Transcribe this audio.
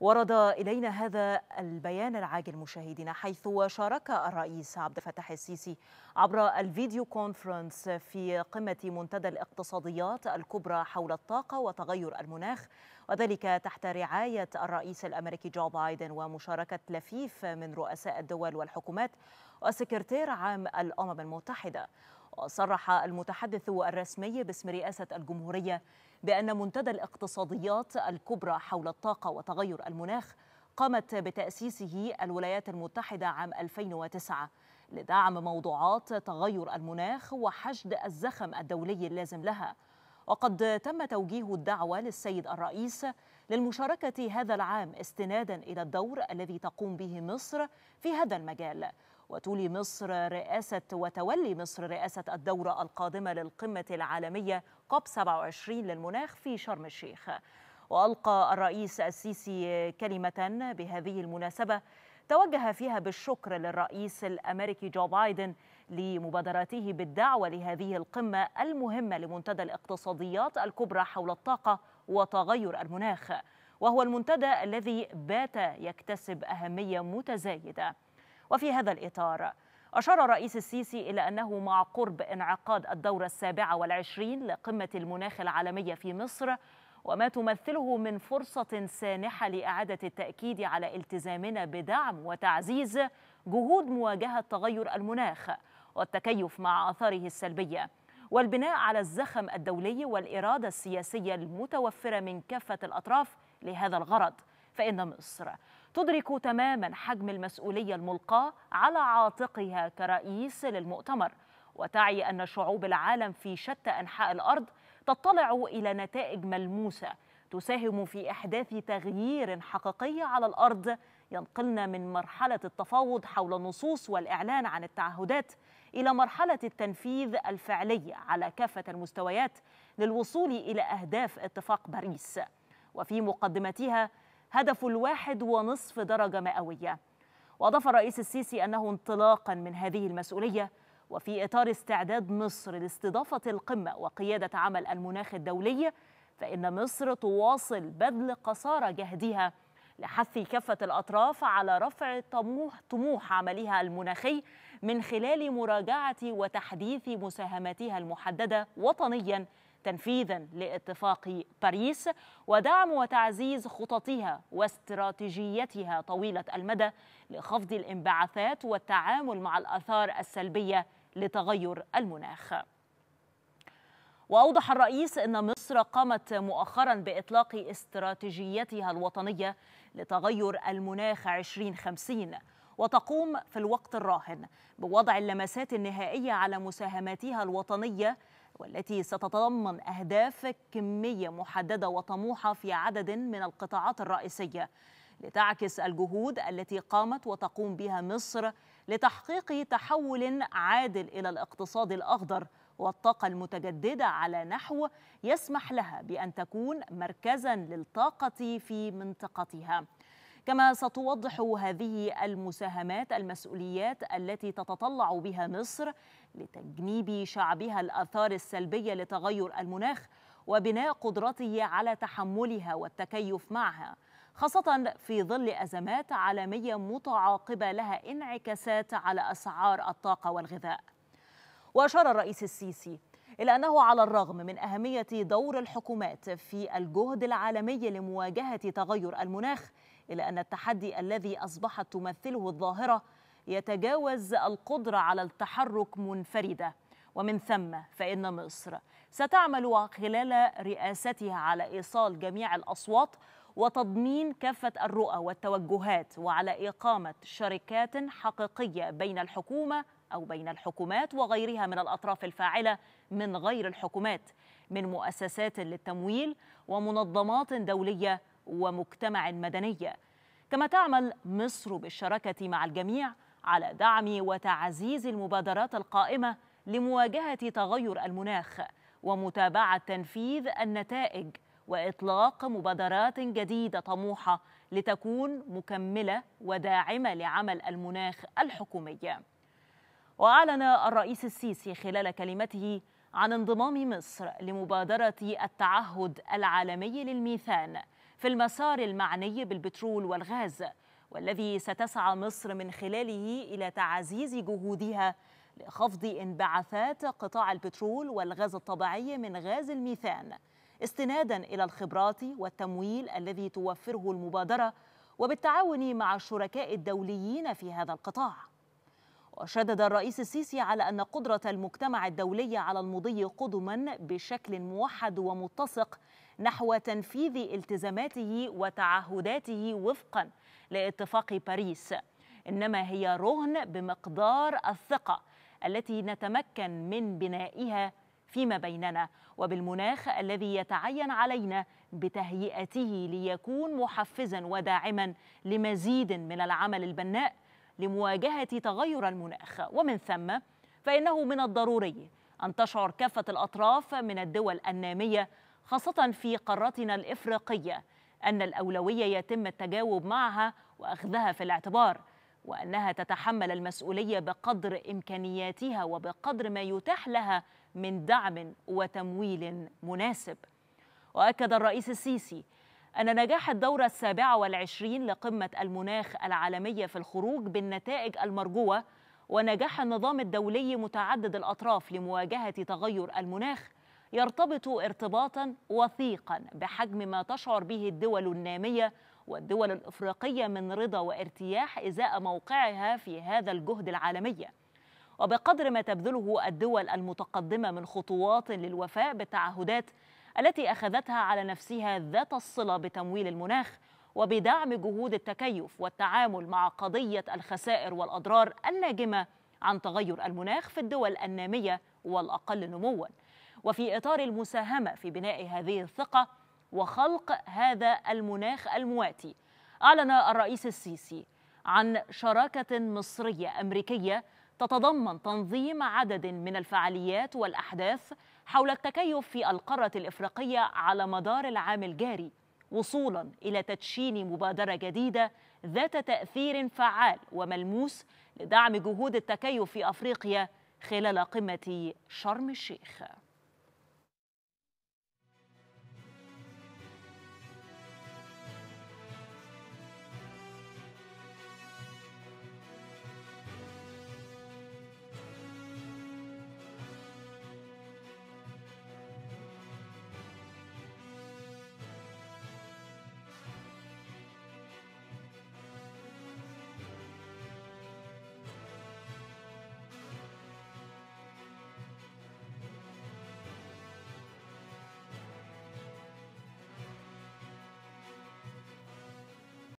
ورد إلينا هذا البيان العاجل مشاهدينا حيث شارك الرئيس عبد الفتاح السيسي عبر الفيديو كونفرنس في قمة منتدى الاقتصاديات الكبرى حول الطاقة وتغير المناخ وذلك تحت رعاية الرئيس الأمريكي جو بايدن ومشاركة لفيف من رؤساء الدول والحكومات وسكرتير عام الأمم المتحدة وصرح المتحدث الرسمي باسم رئاسة الجمهورية بأن منتدى الاقتصاديات الكبرى حول الطاقة وتغير المناخ قامت بتأسيسه الولايات المتحدة عام 2009 لدعم موضوعات تغير المناخ وحشد الزخم الدولي اللازم لها وقد تم توجيه الدعوة للسيد الرئيس للمشاركة هذا العام استنادا إلى الدور الذي تقوم به مصر في هذا المجال وتولي مصر رئاسة وتولي مصر رئاسة الدورة القادمة للقمة العالمية كوب 27 للمناخ في شرم الشيخ وألقى الرئيس السيسي كلمة بهذه المناسبة توجه فيها بالشكر للرئيس الامريكي جو بايدن لمبادراته بالدعوه لهذه القمه المهمه لمنتدى الاقتصاديات الكبرى حول الطاقه وتغير المناخ وهو المنتدى الذي بات يكتسب اهميه متزايده وفي هذا الإطار أشار الرئيس السيسي إلى أنه مع قرب انعقاد الدورة السابعة والعشرين لقمة المناخ العالمية في مصر وما تمثله من فرصة سانحة لإعادة التأكيد على التزامنا بدعم وتعزيز جهود مواجهة تغير المناخ والتكيف مع آثاره السلبية والبناء على الزخم الدولي والإرادة السياسية المتوفرة من كافة الأطراف لهذا الغرض فإن مصر تدرك تماما حجم المسؤولية الملقاة على عاتقها كرئيس للمؤتمر وتعي أن شعوب العالم في شتى أنحاء الأرض تطلع إلى نتائج ملموسة تساهم في إحداث تغيير حقيقي على الأرض ينقلنا من مرحلة التفاوض حول النصوص والإعلان عن التعهدات إلى مرحلة التنفيذ الفعلي على كافة المستويات للوصول إلى أهداف اتفاق باريس وفي مقدمتها هدفه الواحد ونصف درجة مئوية وأضاف الرئيس السيسي أنه انطلاقا من هذه المسؤولية وفي إطار استعداد مصر لاستضافة القمة وقيادة عمل المناخ الدولي فإن مصر تواصل بذل قصارى جهدها لحث كافة الأطراف على رفع طموح, طموح عملها المناخي من خلال مراجعة وتحديث مساهماتها المحددة وطنياً تنفيذا لاتفاق باريس ودعم وتعزيز خططها واستراتيجيتها طويله المدى لخفض الانبعاثات والتعامل مع الاثار السلبيه لتغير المناخ وأوضح الرئيس أن مصر قامت مؤخرا بإطلاق استراتيجيتها الوطنية لتغير المناخ 2050 وتقوم في الوقت الراهن بوضع اللمسات النهائية على مساهماتها الوطنية والتي ستتضمن أهداف كمية محددة وطموحة في عدد من القطاعات الرئيسية لتعكس الجهود التي قامت وتقوم بها مصر لتحقيق تحول عادل إلى الاقتصاد الأخضر والطاقة المتجددة على نحو يسمح لها بأن تكون مركزا للطاقة في منطقتها كما ستوضح هذه المساهمات المسؤوليات التي تتطلع بها مصر لتجنيب شعبها الآثار السلبية لتغير المناخ وبناء قدرته على تحملها والتكيف معها خاصة في ظل أزمات عالمية متعاقبة لها انعكاسات على أسعار الطاقة والغذاء وأشار الرئيس السيسي إلا أنه على الرغم من أهمية دور الحكومات في الجهد العالمي لمواجهة تغير المناخ إلا أن التحدي الذي أصبحت تمثله الظاهرة يتجاوز القدرة على التحرك منفردة ومن ثم فإن مصر ستعمل خلال رئاستها على إيصال جميع الأصوات وتضمين كافة الرؤى والتوجهات وعلى إقامة شركات حقيقية بين الحكومة أو بين الحكومات وغيرها من الأطراف الفاعلة من غير الحكومات من مؤسسات للتمويل ومنظمات دولية ومجتمع مدني كما تعمل مصر بالشراكة مع الجميع على دعم وتعزيز المبادرات القائمة لمواجهة تغير المناخ ومتابعة تنفيذ النتائج واطلاق مبادرات جديده طموحه لتكون مكمله وداعمه لعمل المناخ الحكومي وأعلن الرئيس السيسي خلال كلمته عن انضمام مصر لمبادرة التعهد العالمي للميثان في المسار المعني بالبترول والغاز والذي ستسعى مصر من خلاله إلى تعزيز جهودها لخفض انبعاثات قطاع البترول والغاز الطبيعي من غاز الميثان استنادا إلى الخبرات والتمويل الذي توفره المبادرة وبالتعاون مع الشركاء الدوليين في هذا القطاع وشدد الرئيس السيسي على أن قدرة المجتمع الدولي على المضي قدما بشكل موحد ومتسق نحو تنفيذ التزاماته وتعهداته وفقا لاتفاق باريس إنما هي رهن بمقدار الثقة التي نتمكن من بنائها فيما بيننا وبالمناخ الذي يتعين علينا بتهيئته ليكون محفزا وداعما لمزيد من العمل البناء لمواجهة تغير المناخ ومن ثم فإنه من الضروري أن تشعر كافة الأطراف من الدول النامية خاصة في قارتنا الإفريقية أن الأولوية يتم التجاوب معها وأخذها في الاعتبار وأنها تتحمل المسؤولية بقدر إمكانياتها وبقدر ما يتاح لها من دعم وتمويل مناسب وأكد الرئيس السيسي أن نجاح الدورة السابعة والعشرين لقمة المناخ العالمية في الخروج بالنتائج المرجوة ونجاح النظام الدولي متعدد الأطراف لمواجهة تغير المناخ يرتبط ارتباطا وثيقا بحجم ما تشعر به الدول النامية والدول الإفريقية من رضا وارتياح إزاء موقعها في هذا الجهد العالمي وبقدر ما تبذله الدول المتقدمة من خطوات للوفاء بالتعهدات التي أخذتها على نفسها ذات الصلة بتمويل المناخ وبدعم جهود التكيف والتعامل مع قضية الخسائر والأضرار الناجمة عن تغير المناخ في الدول النامية والأقل نمواً وفي إطار المساهمة في بناء هذه الثقة وخلق هذا المناخ المواتي أعلن الرئيس السيسي عن شراكة مصرية أمريكية تتضمن تنظيم عدد من الفعاليات والأحداث حول التكيف في القارة الإفريقية على مدار العام الجاري وصولا إلى تدشين مبادرة جديدة ذات تأثير فعال وملموس لدعم جهود التكيف في أفريقيا خلال قمة شرم الشيخ